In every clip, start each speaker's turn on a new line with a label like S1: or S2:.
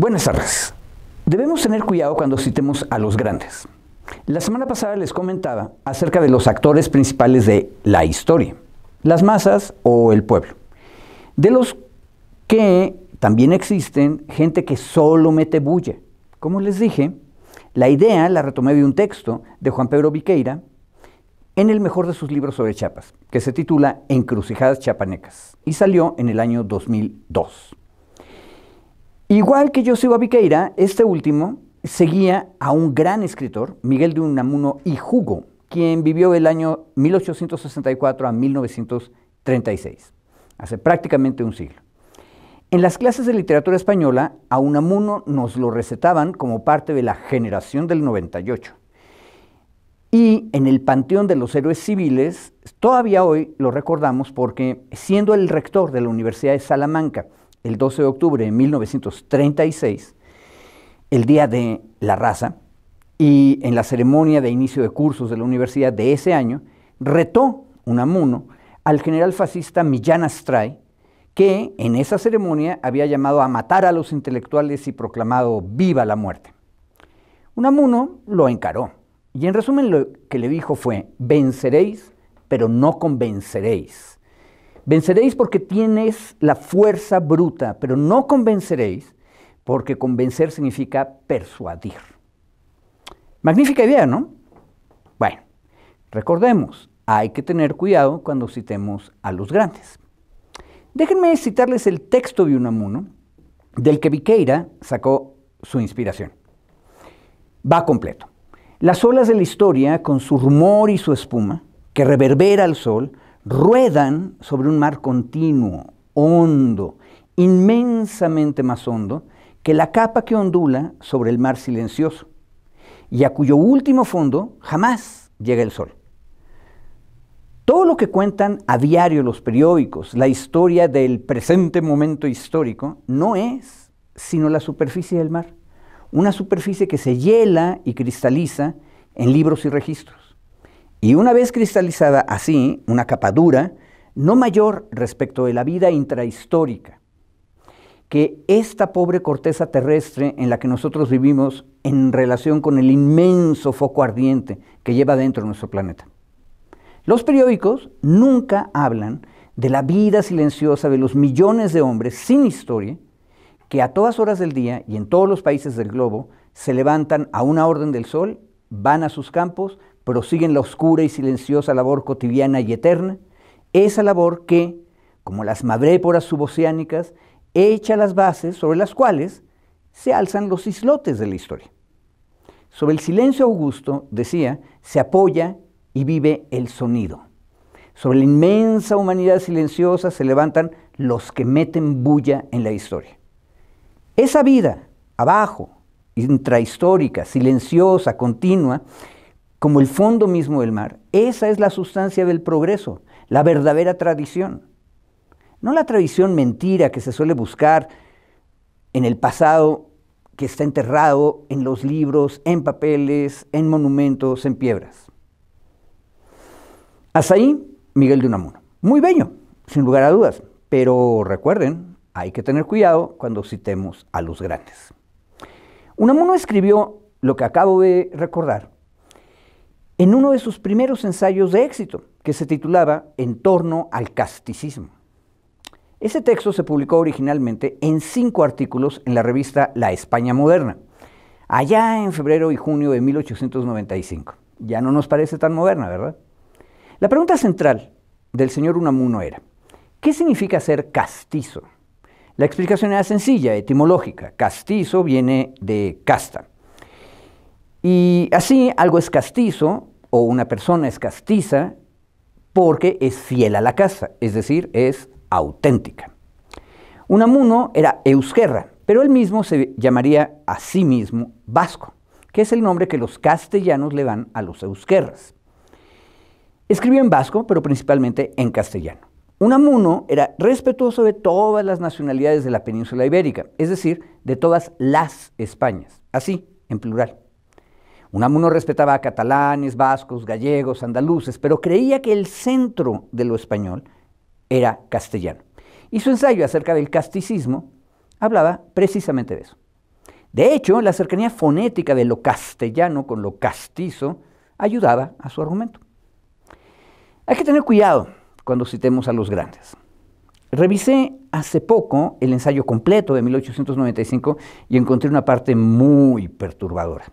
S1: Buenas tardes. Debemos tener cuidado cuando citemos a los grandes. La semana pasada les comentaba acerca de los actores principales de la historia, las masas o el pueblo, de los que también existen gente que solo mete bulla. Como les dije, la idea la retomé de un texto de Juan Pedro Viqueira en el mejor de sus libros sobre Chiapas, que se titula Encrucijadas chapanecas y salió en el año 2002. Igual que a Viqueira, este último seguía a un gran escritor, Miguel de Unamuno y Hugo, quien vivió el año 1864 a 1936, hace prácticamente un siglo. En las clases de literatura española, a Unamuno nos lo recetaban como parte de la generación del 98. Y en el Panteón de los Héroes Civiles, todavía hoy lo recordamos porque siendo el rector de la Universidad de Salamanca el 12 de octubre de 1936, el Día de la Raza, y en la ceremonia de inicio de cursos de la universidad de ese año, retó Unamuno al general fascista Millán Astray, que en esa ceremonia había llamado a matar a los intelectuales y proclamado viva la muerte. Unamuno lo encaró y en resumen lo que le dijo fue, venceréis, pero no convenceréis. Venceréis porque tienes la fuerza bruta, pero no convenceréis porque convencer significa persuadir. Magnífica idea, ¿no? Bueno, recordemos, hay que tener cuidado cuando citemos a los grandes. Déjenme citarles el texto de Unamuno, del que Viqueira sacó su inspiración. Va completo. Las olas de la historia, con su rumor y su espuma, que reverbera al sol, ruedan sobre un mar continuo, hondo, inmensamente más hondo que la capa que ondula sobre el mar silencioso y a cuyo último fondo jamás llega el sol. Todo lo que cuentan a diario los periódicos, la historia del presente momento histórico, no es sino la superficie del mar, una superficie que se hiela y cristaliza en libros y registros. Y una vez cristalizada así, una capa dura, no mayor respecto de la vida intrahistórica, que esta pobre corteza terrestre en la que nosotros vivimos en relación con el inmenso foco ardiente que lleva dentro nuestro planeta. Los periódicos nunca hablan de la vida silenciosa de los millones de hombres sin historia que a todas horas del día y en todos los países del globo se levantan a una orden del sol, van a sus campos, prosiguen la oscura y silenciosa labor cotidiana y eterna, esa labor que, como las madréporas suboceánicas, echa las bases sobre las cuales se alzan los islotes de la historia. Sobre el silencio augusto, decía, se apoya y vive el sonido. Sobre la inmensa humanidad silenciosa se levantan los que meten bulla en la historia. Esa vida, abajo, intrahistórica, silenciosa, continua, como el fondo mismo del mar. Esa es la sustancia del progreso, la verdadera tradición. No la tradición mentira que se suele buscar en el pasado que está enterrado en los libros, en papeles, en monumentos, en piedras. Hasta ahí, Miguel de Unamuno. Muy bello, sin lugar a dudas, pero recuerden, hay que tener cuidado cuando citemos a los grandes. Unamuno escribió lo que acabo de recordar en uno de sus primeros ensayos de éxito, que se titulaba En torno al casticismo. Ese texto se publicó originalmente en cinco artículos en la revista La España Moderna, allá en febrero y junio de 1895. Ya no nos parece tan moderna, ¿verdad? La pregunta central del señor Unamuno era, ¿qué significa ser castizo? La explicación era sencilla, etimológica. Castizo viene de casta, y así algo es castizo o una persona es castiza porque es fiel a la casa, es decir, es auténtica. Unamuno era euskerra, pero él mismo se llamaría a sí mismo vasco, que es el nombre que los castellanos le dan a los euskerras. Escribió en vasco, pero principalmente en castellano. Unamuno era respetuoso de todas las nacionalidades de la península ibérica, es decir, de todas las Españas, así, en plural. Unamuno respetaba a catalanes, vascos, gallegos, andaluces, pero creía que el centro de lo español era castellano. Y su ensayo acerca del casticismo hablaba precisamente de eso. De hecho, la cercanía fonética de lo castellano con lo castizo ayudaba a su argumento. Hay que tener cuidado cuando citemos a los grandes. Revisé hace poco el ensayo completo de 1895 y encontré una parte muy perturbadora.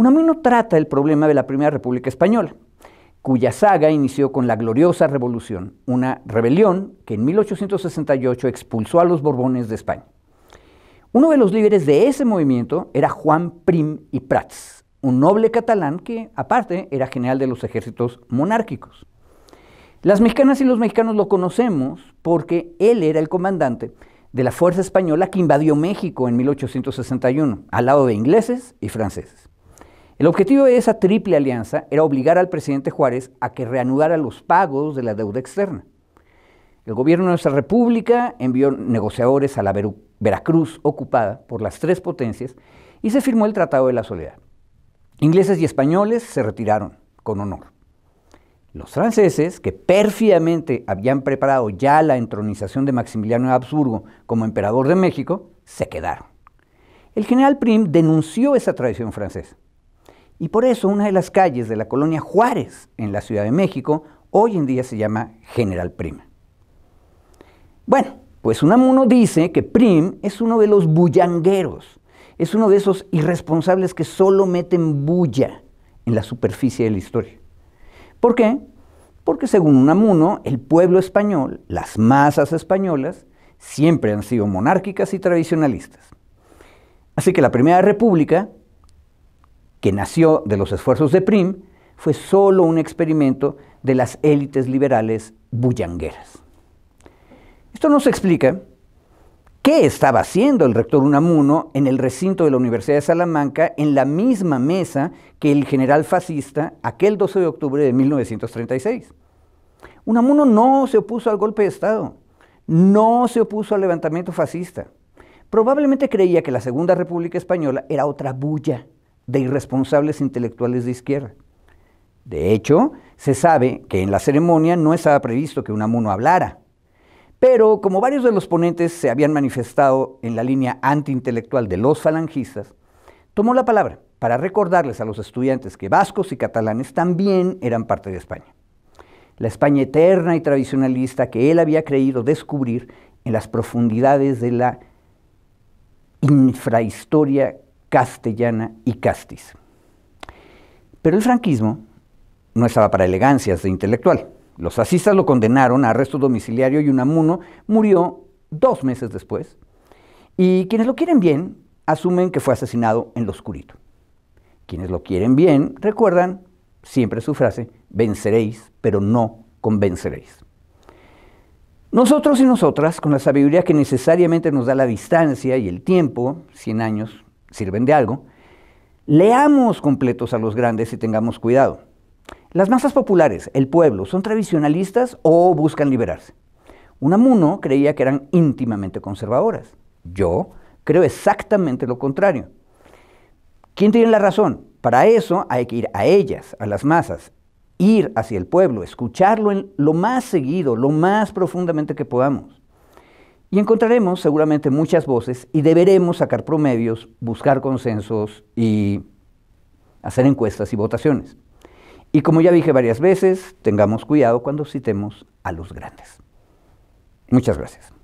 S1: Unamuno trata el problema de la Primera República Española, cuya saga inició con la Gloriosa Revolución, una rebelión que en 1868 expulsó a los Borbones de España. Uno de los líderes de ese movimiento era Juan Prim y Prats, un noble catalán que, aparte, era general de los ejércitos monárquicos. Las mexicanas y los mexicanos lo conocemos porque él era el comandante de la fuerza española que invadió México en 1861, al lado de ingleses y franceses. El objetivo de esa triple alianza era obligar al presidente Juárez a que reanudara los pagos de la deuda externa. El gobierno de nuestra república envió negociadores a la Veracruz ocupada por las tres potencias y se firmó el Tratado de la Soledad. Ingleses y españoles se retiraron con honor. Los franceses, que pérfidamente habían preparado ya la entronización de Maximiliano de Habsburgo como emperador de México, se quedaron. El general Prim denunció esa traición francesa y por eso una de las calles de la colonia Juárez, en la Ciudad de México, hoy en día se llama General Prima. Bueno, pues Unamuno dice que Prim es uno de los bullangueros, es uno de esos irresponsables que solo meten bulla en la superficie de la historia. ¿Por qué? Porque según Unamuno, el pueblo español, las masas españolas, siempre han sido monárquicas y tradicionalistas. Así que la Primera República que nació de los esfuerzos de PRIM, fue solo un experimento de las élites liberales bullangueras. Esto nos explica qué estaba haciendo el rector Unamuno en el recinto de la Universidad de Salamanca, en la misma mesa que el general fascista aquel 12 de octubre de 1936. Unamuno no se opuso al golpe de Estado, no se opuso al levantamiento fascista. Probablemente creía que la Segunda República Española era otra bulla de irresponsables intelectuales de izquierda. De hecho, se sabe que en la ceremonia no estaba previsto que un amuno hablara, pero como varios de los ponentes se habían manifestado en la línea antiintelectual de los falangistas, tomó la palabra para recordarles a los estudiantes que vascos y catalanes también eran parte de España. La España eterna y tradicionalista que él había creído descubrir en las profundidades de la infrahistoria castellana y castis. Pero el franquismo no estaba para elegancias de intelectual. Los fascistas lo condenaron a arresto domiciliario y Unamuno murió dos meses después. Y quienes lo quieren bien asumen que fue asesinado en lo oscurito. Quienes lo quieren bien recuerdan siempre su frase, venceréis, pero no convenceréis. Nosotros y nosotras, con la sabiduría que necesariamente nos da la distancia y el tiempo, 100 años sirven de algo, leamos completos a los grandes y tengamos cuidado. Las masas populares, el pueblo, ¿son tradicionalistas o buscan liberarse? Unamuno creía que eran íntimamente conservadoras. Yo creo exactamente lo contrario. ¿Quién tiene la razón? Para eso hay que ir a ellas, a las masas, ir hacia el pueblo, escucharlo lo más seguido, lo más profundamente que podamos. Y encontraremos seguramente muchas voces y deberemos sacar promedios, buscar consensos y hacer encuestas y votaciones. Y como ya dije varias veces, tengamos cuidado cuando citemos a los grandes. Muchas gracias.